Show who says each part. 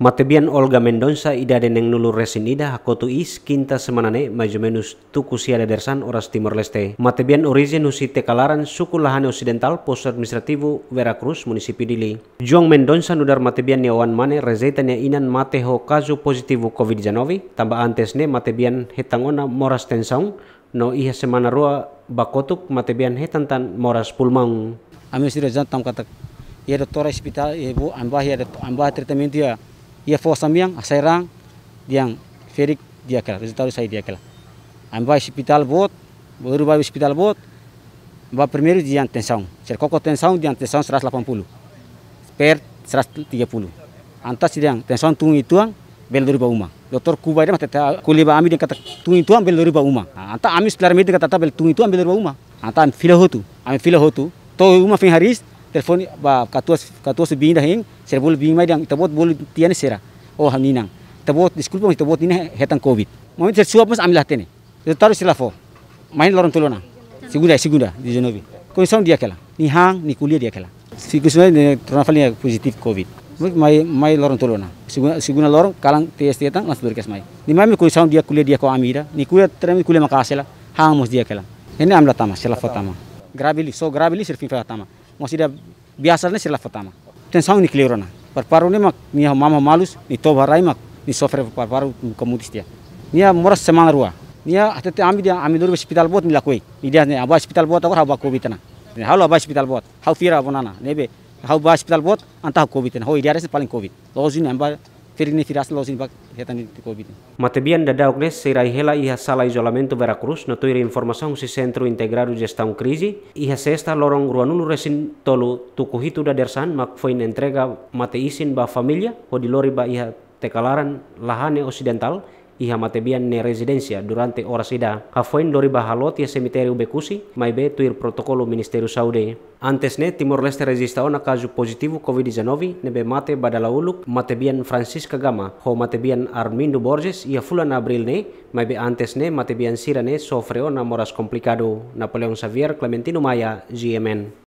Speaker 1: Matebian Olga Mendonça ida deneng nulu resin ida hakotu is kinta semanane majumenus tuku siada dersan oras Timor Leste. Matebian origin usi tekalaran suku lahan occidental pos administrativu Veracruz munisipi Dili. Juang Mendonça nudar matebian nyawan mane rezetanya inan mateho kazu positivo COVID-19 tambah antesne matebian hetangona moras tensaung no iha semana rua bakotuk matebian hetantan moras pulmang. Ami sudah jantam kata ia dokter hospital ibu ambah ya ambah
Speaker 2: treatment Ya ia fo samyang asairang diang ferik dia diakela resultado saya kala am vai hospital bot baru vai hospital bot ba primeiro dia tensão ser koko tensão dia tensão 180 per 130 antas yang tensaung tung ang bel duri bauma dokter kuba dia kuli ba ami dia kata tung ang bel duri bauma anta ami sebelar medik kata bel tung ang bel dari bauma anta am filahotu, hotu am filo hotu to uma fin haris telefon ba katuas katuas bin dah hing serbol bing mai dang tabot bol tian sera oh hal nang tabot school pun tabot ini hetang covid mamin ser suap mas amilah tene taruh silafo main lorong tulona segunda segunda di jenobi konsong dia kela ni hang ni kuliah dia kela kusuna ni ni positif covid mai mai lorong tulona seguna seguna lorong kalang tes tetang langsung berkas mai ni mai konsong dia kuliah dia ko amira ni kuliah terami kuliah makasela hang mus dia kela ini amla tama silafo tama grabili so grabili sirfin fa tama masih biasa nih sila fatama ten sauni klirona parparu ne mak ni mama malus ni rai mak ni sofre parparu kemudis dia nia moras semana rua nia atet ambil dia ambil dulu hospital buat ni lakoi ni dia ne abah hospital aku harus covid kobitana ne halo abah hospital bot hau fira nih nebe hau ba hospital bot covid kobitana Hau dia resi paling covid
Speaker 1: lozin abah Firini firas lo sin pak hetan di covid. Matebian da daugles será hela iha sala isolamento Veracruz no toire informasaun si centro integrado gestão crise iha sesta lorong ruanulu resin tolu tukuhitu da dersan mak foin entrega mate isin ba ho di lori ba iha tekalaran lahane occidental iha matebian ne residensia durante ora ida. Hafoin lori bahalot y cemiterio bekusi, maibe tuir protocolo ministerio Saudi. Antes ne Timor Leste resista ona caso positivo COVID-19 nebe mate badala uluk matebian Francisca Gama ho matebian Armindo Borges ia fula fulan abril ne maibe antes ne matebian sirane sofre ona moras complicado. Napoleon Xavier Clementino Maya, GMN.